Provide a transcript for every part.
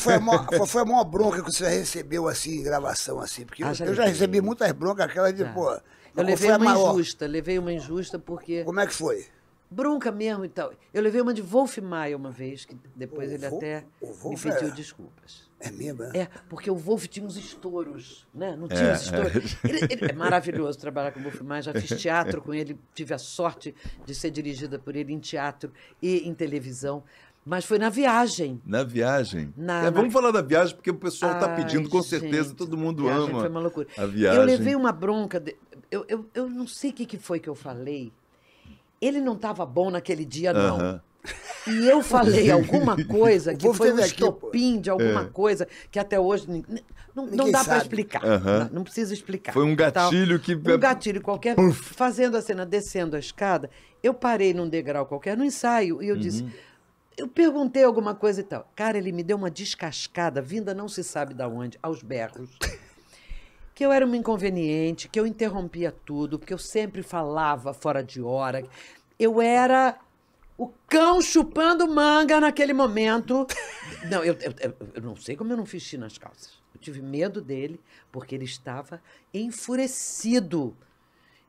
foi a, maior, foi a maior bronca que você recebeu assim em gravação, assim? Porque ah, eu, já, eu já recebi muitas broncas, aquela de, ah. pô. Eu levei uma maior? injusta, levei uma injusta porque. Como é que foi? Bronca mesmo e tal. Eu levei uma de Wolf Maia uma vez, que depois o ele Vol até me pediu é... desculpas. É mesmo? É? é, porque o Wolf tinha uns estouros, né? Não tinha é, uns é. estouros. É. Ele, ele, é maravilhoso trabalhar com o Wolf Maia, já fiz teatro com ele, tive a sorte de ser dirigida por ele em teatro e em televisão. Mas foi na viagem. Na viagem. Na, é, vamos falar da viagem, porque o pessoal está pedindo, com gente, certeza, todo mundo ama. Foi uma loucura. A viagem. Eu levei uma bronca. De... Eu, eu, eu não sei o que, que foi que eu falei. Ele não estava bom naquele dia, não. Uh -huh. E eu falei alguma coisa que foi um estopim de alguma é. coisa que até hoje não, não, não dá para explicar. Não, não precisa explicar. Foi um então, gatilho tal. que. Um é gatilho qualquer. Uf. Fazendo a cena, descendo a escada, eu parei num degrau qualquer, no ensaio, e eu uhum. disse: eu perguntei alguma coisa e tal. Cara, ele me deu uma descascada, vinda não se sabe da onde, aos berros. que eu era uma inconveniente, que eu interrompia tudo, porque eu sempre falava fora de hora. Eu era o cão chupando manga naquele momento. Não, eu, eu, eu não sei como eu não fiz xixi nas calças. Eu tive medo dele, porque ele estava enfurecido.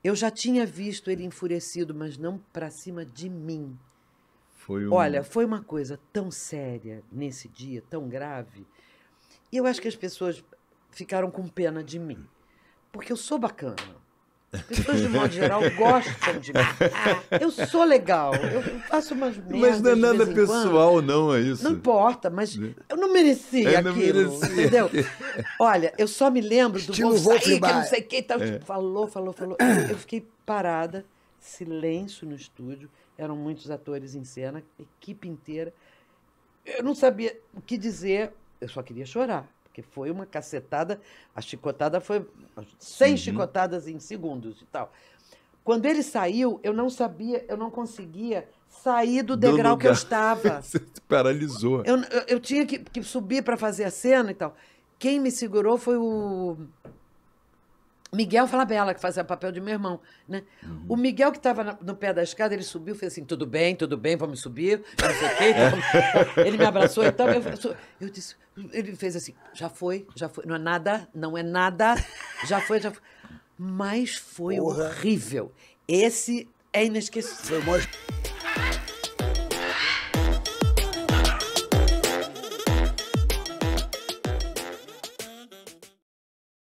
Eu já tinha visto ele enfurecido, mas não para cima de mim. Foi um... Olha, foi uma coisa tão séria nesse dia, tão grave. E eu acho que as pessoas ficaram com pena de mim. Porque eu sou bacana. As pessoas, de modo geral, gostam de mim. Ah, eu sou legal, eu faço umas merdas Mas não é nada pessoal, não, é isso? Não importa, mas né? eu não merecia eu não aquilo, merecia. entendeu? Olha, eu só me lembro do Estilo vou sair, que não sei quem tal. Tá, é. Falou, falou, falou. Eu fiquei parada silêncio no estúdio, eram muitos atores em cena, equipe inteira. Eu não sabia o que dizer, eu só queria chorar, porque foi uma cacetada, a chicotada foi 100 uhum. chicotadas em segundos e tal. Quando ele saiu, eu não sabia, eu não conseguia sair do degrau do que eu estava. Você paralisou. Eu, eu, eu tinha que, que subir para fazer a cena e tal. Quem me segurou foi o Miguel Falabella, que fazia o papel de meu irmão, né? Uhum. O Miguel que estava no pé da escada, ele subiu, fez assim, tudo bem, tudo bem, vamos subir, não sei o quê. É. Então, ele me abraçou e então, tal. Eu, eu, disse, ele fez assim, já foi, já foi, não é nada, não é nada, já foi, já foi. Mas foi Porra. horrível. Esse é inesquecível. Foi mais...